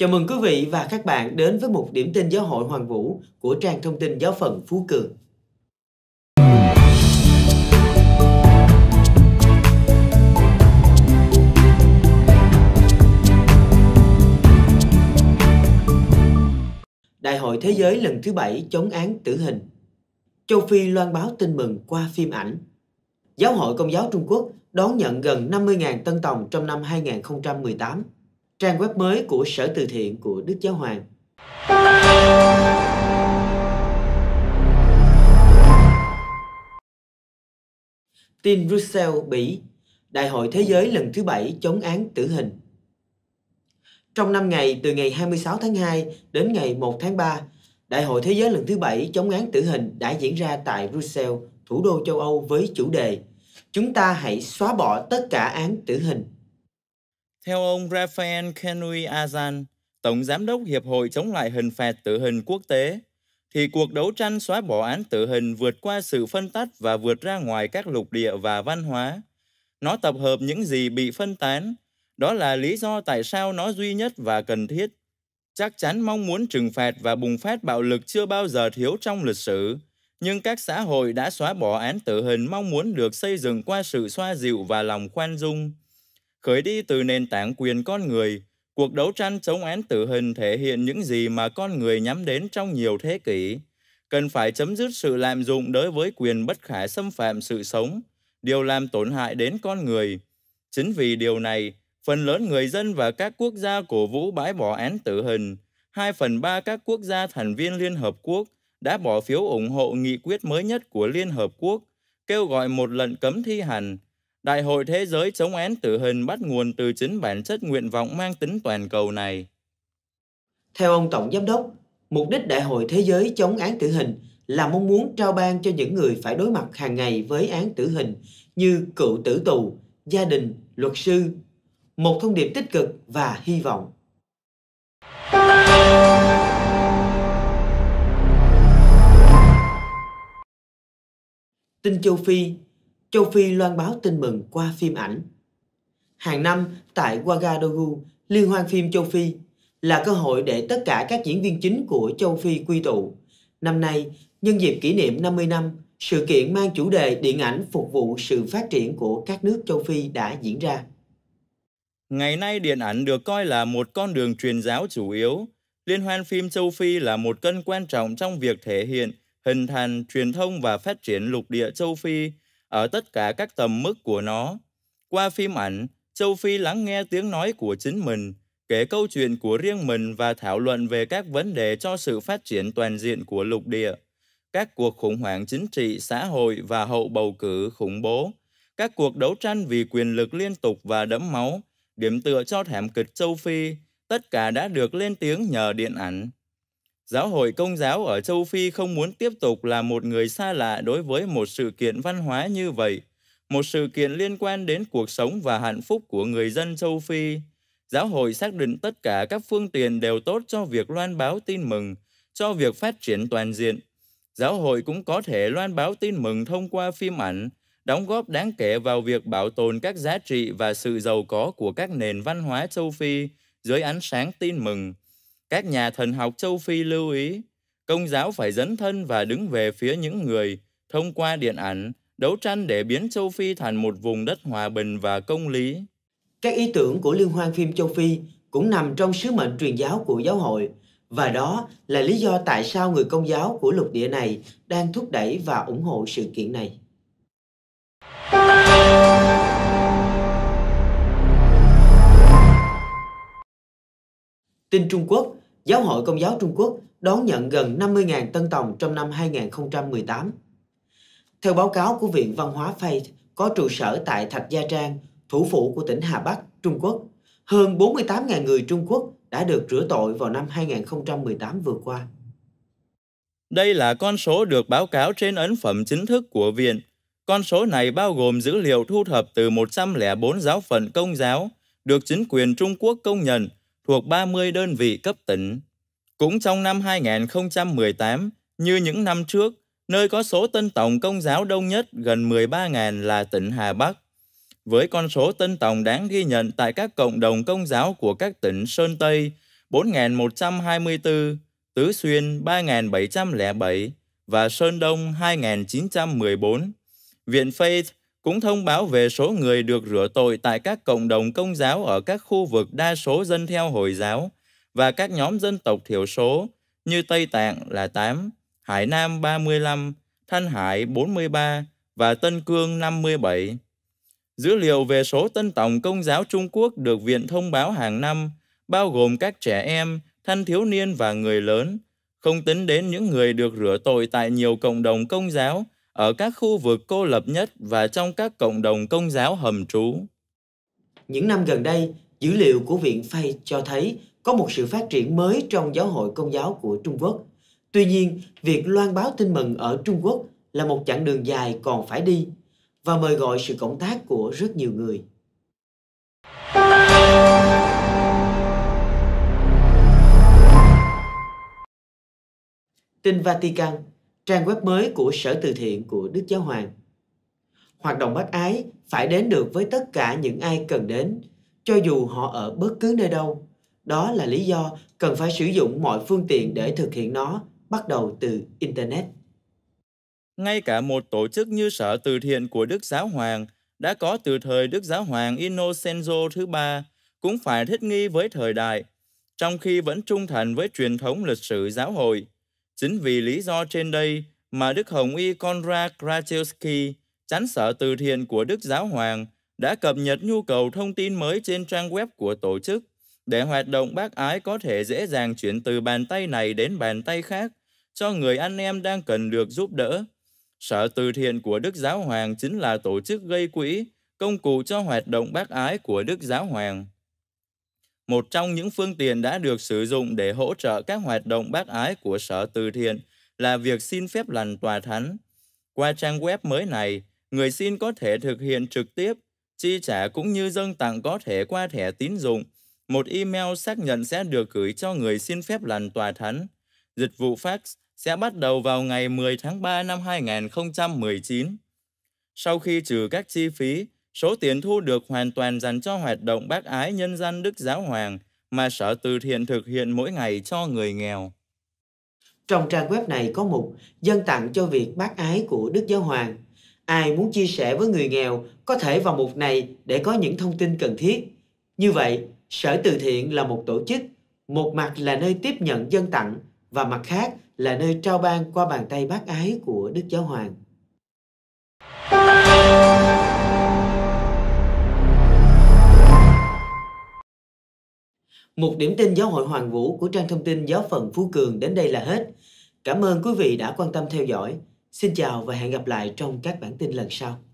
Chào mừng quý vị và các bạn đến với một điểm tin giáo hội Hoàng Vũ của trang thông tin giáo phận Phú Cường. Đại hội Thế giới lần thứ bảy chống án tử hình. Châu Phi loan báo tin mừng qua phim ảnh. Giáo hội Công giáo Trung Quốc đón nhận gần 50.000 tân tòng trong năm 2018 trang web mới của Sở Từ Thiện của Đức Giáo Hoàng. Tin Brussels, Bỉ, Đại hội Thế giới lần thứ bảy chống án tử hình. Trong 5 ngày từ ngày 26 tháng 2 đến ngày 1 tháng 3, Đại hội Thế giới lần thứ bảy chống án tử hình đã diễn ra tại Brussels, thủ đô châu Âu với chủ đề Chúng ta hãy xóa bỏ tất cả án tử hình. Theo ông Rafael Kenui Azan, Tổng Giám đốc Hiệp hội chống lại hình phạt tử hình quốc tế, thì cuộc đấu tranh xóa bỏ án tử hình vượt qua sự phân tách và vượt ra ngoài các lục địa và văn hóa. Nó tập hợp những gì bị phân tán, đó là lý do tại sao nó duy nhất và cần thiết. Chắc chắn mong muốn trừng phạt và bùng phát bạo lực chưa bao giờ thiếu trong lịch sử, nhưng các xã hội đã xóa bỏ án tử hình mong muốn được xây dựng qua sự xoa dịu và lòng khoan dung khởi đi từ nền tảng quyền con người, cuộc đấu tranh chống án tử hình thể hiện những gì mà con người nhắm đến trong nhiều thế kỷ. Cần phải chấm dứt sự lạm dụng đối với quyền bất khả xâm phạm sự sống, điều làm tổn hại đến con người. Chính vì điều này, phần lớn người dân và các quốc gia cổ vũ bãi bỏ án tử hình. 2 phần 3 các quốc gia thành viên Liên Hợp Quốc đã bỏ phiếu ủng hộ nghị quyết mới nhất của Liên Hợp Quốc, kêu gọi một lần cấm thi hành, Đại hội Thế giới chống án tử hình bắt nguồn từ chính bản chất nguyện vọng mang tính toàn cầu này. Theo ông Tổng Giám đốc, mục đích Đại hội Thế giới chống án tử hình là mong muốn trao ban cho những người phải đối mặt hàng ngày với án tử hình như cựu tử tù, gia đình, luật sư. Một thông điệp tích cực và hy vọng. Tin châu Phi châu Phi loan báo tin mừng qua phim ảnh. Hàng năm tại Ouagadougou, liên hoan phim châu Phi là cơ hội để tất cả các diễn viên chính của châu Phi quy tụ. Năm nay, nhân dịp kỷ niệm 50 năm, sự kiện mang chủ đề điện ảnh phục vụ sự phát triển của các nước châu Phi đã diễn ra. Ngày nay, điện ảnh được coi là một con đường truyền giáo chủ yếu. Liên hoan phim châu Phi là một cân quan trọng trong việc thể hiện, hình thành, truyền thông và phát triển lục địa châu Phi ở tất cả các tầm mức của nó. Qua phim ảnh, Châu Phi lắng nghe tiếng nói của chính mình, kể câu chuyện của riêng mình và thảo luận về các vấn đề cho sự phát triển toàn diện của lục địa. Các cuộc khủng hoảng chính trị, xã hội và hậu bầu cử khủng bố, các cuộc đấu tranh vì quyền lực liên tục và đẫm máu, điểm tựa cho thảm kịch châu Phi, tất cả đã được lên tiếng nhờ điện ảnh. Giáo hội Công giáo ở châu Phi không muốn tiếp tục là một người xa lạ đối với một sự kiện văn hóa như vậy, một sự kiện liên quan đến cuộc sống và hạnh phúc của người dân châu Phi. Giáo hội xác định tất cả các phương tiện đều tốt cho việc loan báo tin mừng, cho việc phát triển toàn diện. Giáo hội cũng có thể loan báo tin mừng thông qua phim ảnh, đóng góp đáng kể vào việc bảo tồn các giá trị và sự giàu có của các nền văn hóa châu Phi dưới ánh sáng tin mừng. Các nhà thần học châu Phi lưu ý, công giáo phải dấn thân và đứng về phía những người thông qua điện ảnh đấu tranh để biến châu Phi thành một vùng đất hòa bình và công lý. Các ý tưởng của Liên hoan phim châu Phi cũng nằm trong sứ mệnh truyền giáo của giáo hội và đó là lý do tại sao người công giáo của lục địa này đang thúc đẩy và ủng hộ sự kiện này. Tin Trung Quốc Giáo hội Công giáo Trung Quốc đón nhận gần 50.000 tân tòng trong năm 2018. Theo báo cáo của Viện Văn hóa Faith có trụ sở tại Thạch Gia Trang, thủ phủ của tỉnh Hà Bắc, Trung Quốc, hơn 48.000 người Trung Quốc đã được rửa tội vào năm 2018 vừa qua. Đây là con số được báo cáo trên ấn phẩm chính thức của Viện. Con số này bao gồm dữ liệu thu thập từ 104 giáo phận công giáo, được chính quyền Trung Quốc công nhận – thuộc 30 đơn vị cấp tỉnh. Cũng trong năm 2018, như những năm trước, nơi có số tân tổng công giáo đông nhất gần 13.000 là tỉnh Hà Bắc. Với con số tân tổng đáng ghi nhận tại các cộng đồng công giáo của các tỉnh Sơn Tây 4.124, Tứ Xuyên 3.707 và Sơn Đông 2.914, Viện Faith cũng thông báo về số người được rửa tội tại các cộng đồng công giáo ở các khu vực đa số dân theo Hồi giáo và các nhóm dân tộc thiểu số như Tây Tạng là 8, Hải Nam 35, Thanh Hải 43 và Tân Cương 57. Dữ liệu về số tân tổng công giáo Trung Quốc được Viện thông báo hàng năm, bao gồm các trẻ em, thanh thiếu niên và người lớn, không tính đến những người được rửa tội tại nhiều cộng đồng công giáo – ở các khu vực cô lập nhất và trong các cộng đồng công giáo hầm trú. Những năm gần đây, dữ liệu của Viện Phay cho thấy có một sự phát triển mới trong giáo hội công giáo của Trung Quốc. Tuy nhiên, việc loan báo tin mừng ở Trung Quốc là một chặng đường dài còn phải đi và mời gọi sự cộng tác của rất nhiều người. Tin Vatican trang web mới của Sở Từ Thiện của Đức Giáo Hoàng. Hoạt động bác ái phải đến được với tất cả những ai cần đến, cho dù họ ở bất cứ nơi đâu. Đó là lý do cần phải sử dụng mọi phương tiện để thực hiện nó, bắt đầu từ Internet. Ngay cả một tổ chức như Sở Từ Thiện của Đức Giáo Hoàng đã có từ thời Đức Giáo Hoàng Innocenzo thứ ba cũng phải thích nghi với thời đại, trong khi vẫn trung thành với truyền thống lịch sử giáo hội – Chính vì lý do trên đây mà Đức Hồng Y Konrad Krasiewski, chánh sở từ thiện của Đức Giáo Hoàng, đã cập nhật nhu cầu thông tin mới trên trang web của tổ chức để hoạt động bác ái có thể dễ dàng chuyển từ bàn tay này đến bàn tay khác cho người anh em đang cần được giúp đỡ. Sở từ thiện của Đức Giáo Hoàng chính là tổ chức gây quỹ, công cụ cho hoạt động bác ái của Đức Giáo Hoàng một trong những phương tiện đã được sử dụng để hỗ trợ các hoạt động bác ái của sở từ thiện là việc xin phép lành tòa thánh. Qua trang web mới này, người xin có thể thực hiện trực tiếp, chi trả cũng như dâng tặng có thể qua thẻ tín dụng. Một email xác nhận sẽ được gửi cho người xin phép lành tòa thánh. Dịch vụ fax sẽ bắt đầu vào ngày 10 tháng 3 năm 2019. Sau khi trừ các chi phí, Số tiền thu được hoàn toàn dành cho hoạt động bác ái nhân dân Đức Giáo Hoàng mà Sở Từ Thiện thực hiện mỗi ngày cho người nghèo. Trong trang web này có mục dân tặng cho việc bác ái của Đức Giáo Hoàng. Ai muốn chia sẻ với người nghèo có thể vào mục này để có những thông tin cần thiết. Như vậy, Sở Từ Thiện là một tổ chức, một mặt là nơi tiếp nhận dân tặng và mặt khác là nơi trao ban qua bàn tay bác ái của Đức Giáo Hoàng. Một điểm tin giáo hội Hoàng Vũ của trang thông tin giáo phận Phú Cường đến đây là hết. Cảm ơn quý vị đã quan tâm theo dõi. Xin chào và hẹn gặp lại trong các bản tin lần sau.